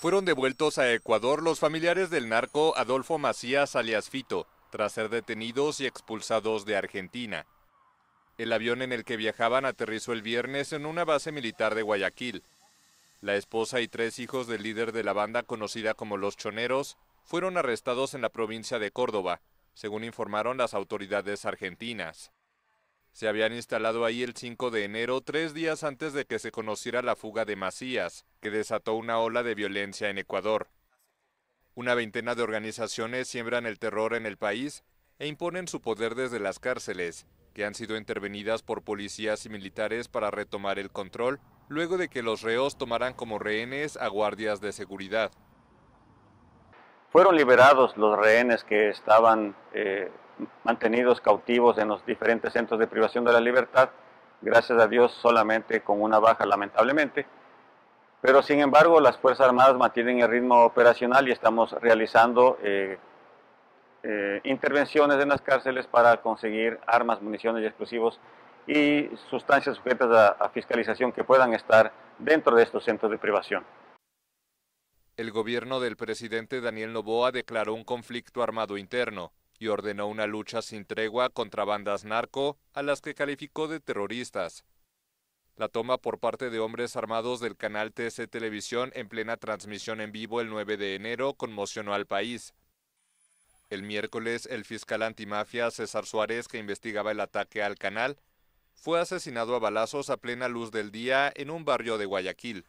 Fueron devueltos a Ecuador los familiares del narco Adolfo Macías alias Fito, tras ser detenidos y expulsados de Argentina. El avión en el que viajaban aterrizó el viernes en una base militar de Guayaquil. La esposa y tres hijos del líder de la banda conocida como Los Choneros fueron arrestados en la provincia de Córdoba, según informaron las autoridades argentinas. Se habían instalado ahí el 5 de enero, tres días antes de que se conociera la fuga de Macías, que desató una ola de violencia en Ecuador. Una veintena de organizaciones siembran el terror en el país e imponen su poder desde las cárceles, que han sido intervenidas por policías y militares para retomar el control, luego de que los reos tomaran como rehenes a guardias de seguridad. Fueron liberados los rehenes que estaban eh, mantenidos cautivos en los diferentes centros de privación de la libertad, gracias a Dios solamente con una baja lamentablemente, pero sin embargo las Fuerzas Armadas mantienen el ritmo operacional y estamos realizando eh, eh, intervenciones en las cárceles para conseguir armas, municiones y explosivos y sustancias sujetas a, a fiscalización que puedan estar dentro de estos centros de privación. El gobierno del presidente Daniel Novoa declaró un conflicto armado interno y ordenó una lucha sin tregua contra bandas narco a las que calificó de terroristas. La toma por parte de hombres armados del canal TC Televisión en plena transmisión en vivo el 9 de enero conmocionó al país. El miércoles, el fiscal antimafia César Suárez, que investigaba el ataque al canal, fue asesinado a balazos a plena luz del día en un barrio de Guayaquil.